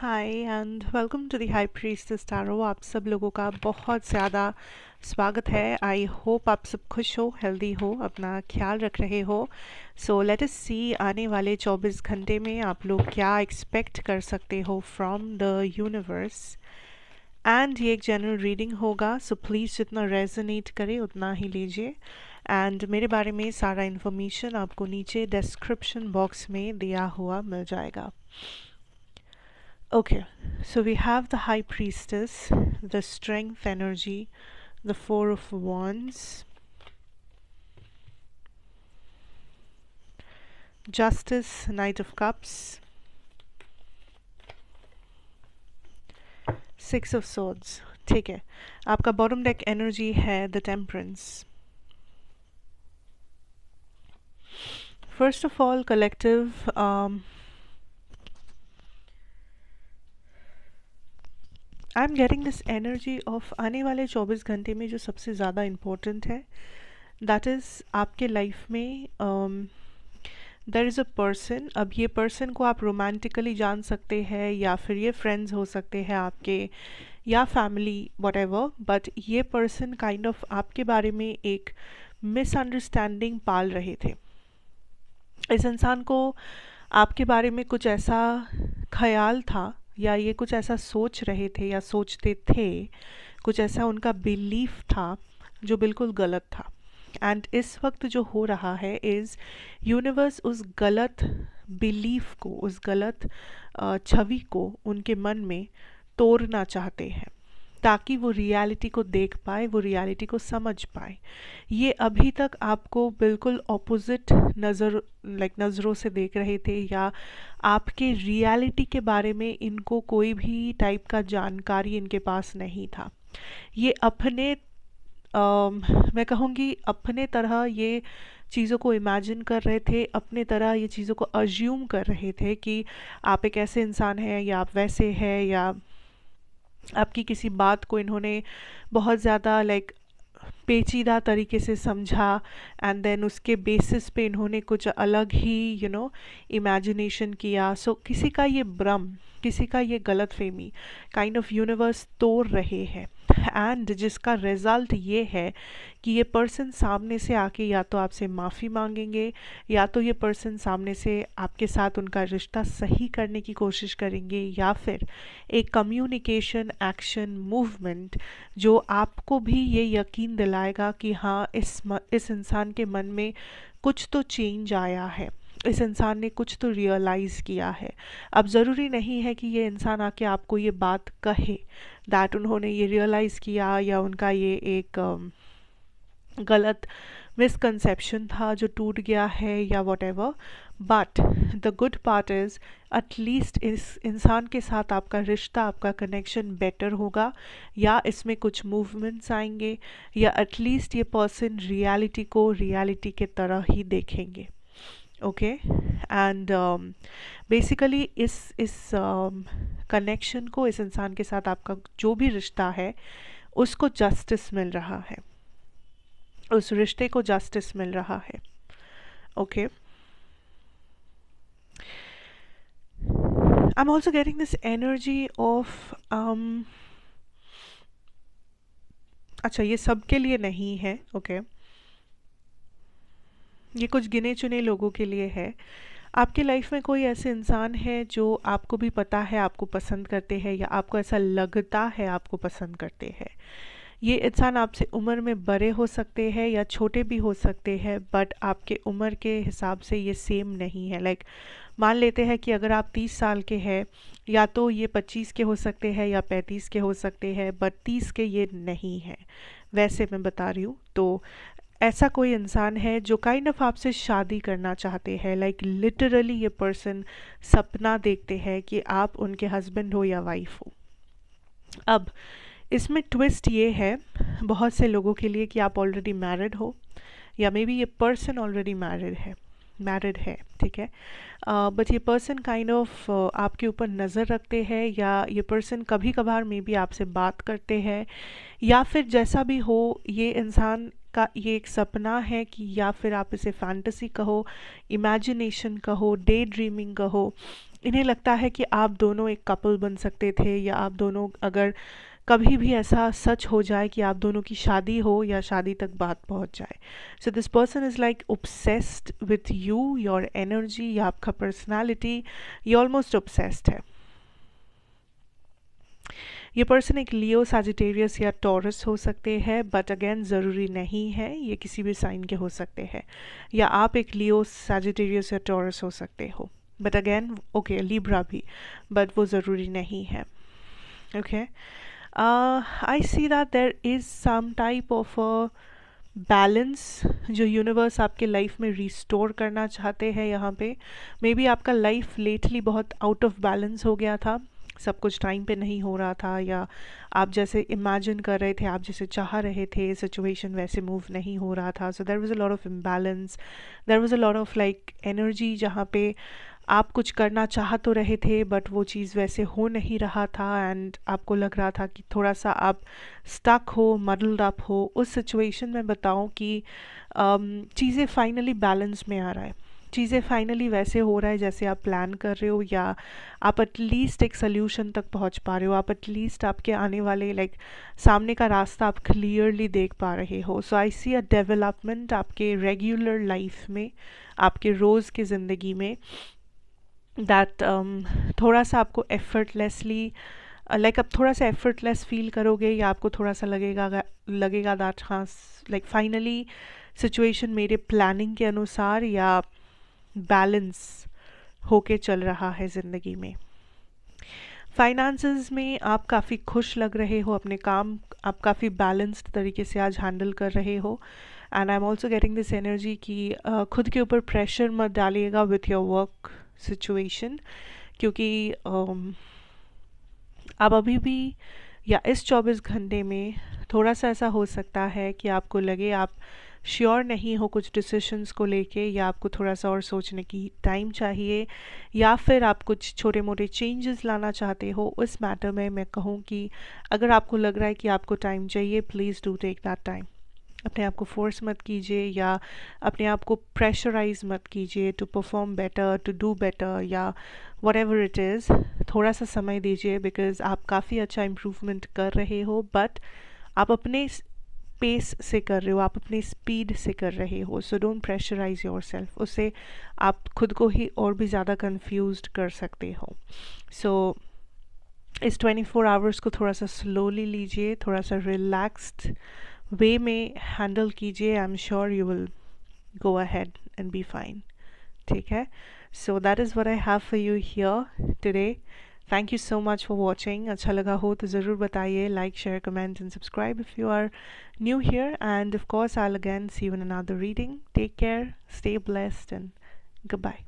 Hi and welcome to the high priestess स्टारो आप सब लोगों का बहुत ज़्यादा स्वागत है आई होप आप सब खुश हो हेल्दी हो अपना ख्याल रख रहे हो सो लेट अस सी आने वाले 24 घंटे में आप लोग क्या एक्सपेक्ट कर सकते हो फ्रॉम द यूनिवर्स एंड ये एक जनरल रीडिंग होगा सो प्लीज़ जितना रेजोनेट करे उतना ही लीजिए एंड मेरे बारे में सारा इन्फॉर्मेशन आपको नीचे डिस्क्रिप्शन बॉक्स में दिया हुआ मिल जाएगा Okay, so we have the High Priestess, the Strength Energy, the Four of Wands, Justice, Knight of Cups, Six of Swords. Take it. Your bottom deck energy is the Temperance. First of all, collective. Um, I am getting this energy of आने वाले 24 घंटे में जो सबसे ज़्यादा important है that is आपके life में देर इज़ अ पर्सन अब ये पर्सन को आप रोमांटिकली जान सकते हैं या फिर ये फ्रेंड्स हो सकते हैं आपके या फैमिली वट एवर बट ये पर्सन काइंड ऑफ आपके बारे में एक मिसअंडरस्टैंडिंग पाल रहे थे इस इंसान को आपके बारे में कुछ ऐसा ख्याल था या ये कुछ ऐसा सोच रहे थे या सोचते थे कुछ ऐसा उनका बिलीफ था जो बिल्कुल गलत था एंड इस वक्त जो हो रहा है इज़ यूनिवर्स उस गलत बिलीफ को उस गलत छवि को उनके मन में तोड़ना चाहते हैं ताकि वो रियलिटी को देख पाए वो रियलिटी को समझ पाए ये अभी तक आपको बिल्कुल ऑपोजिट नज़र लाइक नज़रों से देख रहे थे या आपके रियलिटी के बारे में इनको कोई भी टाइप का जानकारी इनके पास नहीं था ये अपने आ, मैं कहूँगी अपने तरह ये चीज़ों को इमेजिन कर रहे थे अपने तरह ये चीज़ों को अज्यूम कर रहे थे कि आप एक ऐसे इंसान हैं या आप वैसे हैं या आपकी किसी बात को इन्होंने बहुत ज़्यादा लाइक पेचीदा तरीके से समझा एंड देन उसके बेसिस पे इन्होंने कुछ अलग ही यू नो इमेजिनेशन किया सो so, किसी का ये भ्रम किसी का ये गलत फहमी काइंड ऑफ यूनिवर्स तोड़ रहे हैं एंड जिसका रिज़ल्ट ये है कि ये पर्सन सामने से आके या तो आपसे माफ़ी मांगेंगे या तो ये पर्सन सामने से आपके साथ उनका रिश्ता सही करने की कोशिश करेंगे या फिर एक कम्युनिकेशन एक्शन मूवमेंट जो आपको भी ये यकीन दिलाएगा कि हाँ इस इस इंसान के मन में कुछ तो चेंज आया है इस इंसान ने कुछ तो रियलाइज़ किया है अब ज़रूरी नहीं है कि ये इंसान आके आपको ये बात कहे दैट उन्होंने ये रियलाइज़ किया या उनका ये एक um, गलत मिसकंसेप्शन था जो टूट गया है या whatever but the good part is at least इस इंसान के साथ आपका रिश्ता आपका कनेक्शन बेटर होगा या इसमें कुछ मूवमेंट्स आएंगे या एटलीस्ट ये पर्सन रियलिटी को रियलिटी के तरह ही देखेंगे ओके एंड बेसिकली इस इस कनेक्शन um, को इस इंसान के साथ आपका जो भी रिश्ता है उसको जस्टिस मिल रहा है उस रिश्ते को जस्टिस मिल रहा है okay I am also getting this energy of अच्छा ये सब के लिए नहीं है ओके okay? ये कुछ गिने चुने लोगों के लिए है आपके लाइफ में कोई ऐसे इंसान है जो आपको भी पता है आपको पसंद करते हैं या आपको ऐसा लगता है आपको पसंद करते हैं ये इंसान आपसे उम्र में बड़े हो सकते हैं या छोटे भी हो सकते हैं बट आपके उम्र के हिसाब से ये सेम नहीं है लाइक मान लेते हैं कि अगर आप 30 साल के हैं या तो ये 25 के हो सकते हैं या 35 के हो सकते हैं बट 30 के ये नहीं है वैसे मैं बता रही हूँ तो ऐसा कोई इंसान है जो काइंड ऑफ आपसे शादी करना चाहते हैं लाइक लिटरली ये पर्सन सपना देखते हैं कि आप उनके हस्बैंड हो या वाइफ हो अब इसमें ट्विस्ट ये है बहुत से लोगों के लिए कि आप ऑलरेडी मैरिड हो या मे बी ये पर्सन ऑलरेडी मैरिड है मैरिड है ठीक है बट ये पर्सन काइंड ऑफ आपके ऊपर नज़र रखते हैं या ये पर्सन कभी कभार मे बी आपसे बात करते हैं या फिर जैसा भी हो ये इंसान का ये एक सपना है कि या फिर आप इसे फैंटसी कहो इमेजिनेशन कहो डे ड्रीमिंग कहो इन्हें लगता है कि आप दोनों एक कपल बन सकते थे या आप दोनों अगर कभी भी ऐसा सच हो जाए कि आप दोनों की शादी हो या शादी तक बात पहुंच जाए so this person is like obsessed with you your energy या आपका पर्सनालिटी ये ऑलमोस्ट ऑब्सेस्ड है ये पर्सन एक लियो साजिटेरियस या टॉरस हो सकते हैं बट अगेन ज़रूरी नहीं है ये किसी भी साइन के हो सकते हैं या आप एक लियो साजिटेरियस या टॉरस हो सकते हो बट अगेन ओके लिब्रा भी बट वो ज़रूरी नहीं है okay I see that there is some type of balance जो यूनिवर्स आपके लाइफ में रिस्टोर करना चाहते हैं यहाँ पे मे बी आपका लाइफ लेटली बहुत आउट ऑफ बैलेंस हो गया था सब कुछ टाइम पे नहीं हो रहा था या आप जैसे इमेजिन कर रहे थे आप जैसे चाह रहे थे सिचुएशन वैसे मूव नहीं हो रहा था so there was a lot of imbalance there was a lot of like energy जहाँ पे आप कुछ करना चाह तो रहे थे बट वो चीज़ वैसे हो नहीं रहा था एंड आपको लग रहा था कि थोड़ा सा आप स्टक हो मडल्ड अप हो उस सिचुएशन में बताऊँ कि um, चीज़ें फाइनली बैलेंस में आ रहा है चीज़ें फाइनली वैसे हो रहा है जैसे आप प्लान कर रहे हो या आप एटलीस्ट एक सोल्यूशन तक पहुंच पा रहे हो आप एटलीस्ट आपके आने वाले लाइक like, सामने का रास्ता आप क्लियरली देख पा रहे हो so I see a development आपके रेगुलर लाइफ में आपके रोज़ की ज़िंदगी में दैट um, थोड़ा सा आपको एफर्टलेसली लाइक like, आप थोड़ा सा एफर्टलेस फील करोगे या आपको थोड़ा सा लगेगा लगेगा दैट हाँ लाइक फाइनली सिचुएशन मेरे प्लानिंग के अनुसार या बैलेंस होके चल रहा है ज़िंदगी में फाइनेंसेस में आप काफ़ी खुश लग रहे हो अपने काम आप काफ़ी बैलेंस्ड तरीके से आज हैंडल कर रहे हो and I am also getting this energy कि खुद के ऊपर प्रेशर मत डालिएगा विथ योर वर्क सिचुएशन क्योंकि आप अभी भी या इस चौबीस घंटे में थोड़ा सा ऐसा हो सकता है कि आपको लगे आप श्योर नहीं हो कुछ डिसीशंस को लेके या आपको थोड़ा सा और सोचने की टाइम चाहिए या फिर आप कुछ छोटे मोटे चेंजेस लाना चाहते हो उस मैटर में मैं कहूँ कि अगर आपको लग रहा है कि आपको टाइम चाहिए please do take that time अपने आप को फोर्स मत कीजिए या अपने आप को प्रेशराइज मत कीजिए to perform better to do better या वट एवर इट इज़ थोड़ा सा समय दीजिए बिकॉज़ आप काफ़ी अच्छा इम्प्रूवमेंट कर रहे हो बट आप अपने पेस से कर रहे हो आप अपनी स्पीड से कर रहे हो so don't pressurize yourself उससे आप खुद को ही और भी ज़्यादा कन्फ्यूज कर सकते हो सो so, इस 24 फोर आवर्स को थोड़ा सा स्लोली लीजिए थोड़ा सा रिलैक्सड वे में हैंडल कीजिए I am sure you will go ahead and be fine ठीक है so that is what I have for you here today Thank you so much for watching. अच्छा लगा हो तो जरूर बताइए, like, share, comment and subscribe if you are new here. And of course, I'll again see you in another reading. Take care, stay blessed and goodbye.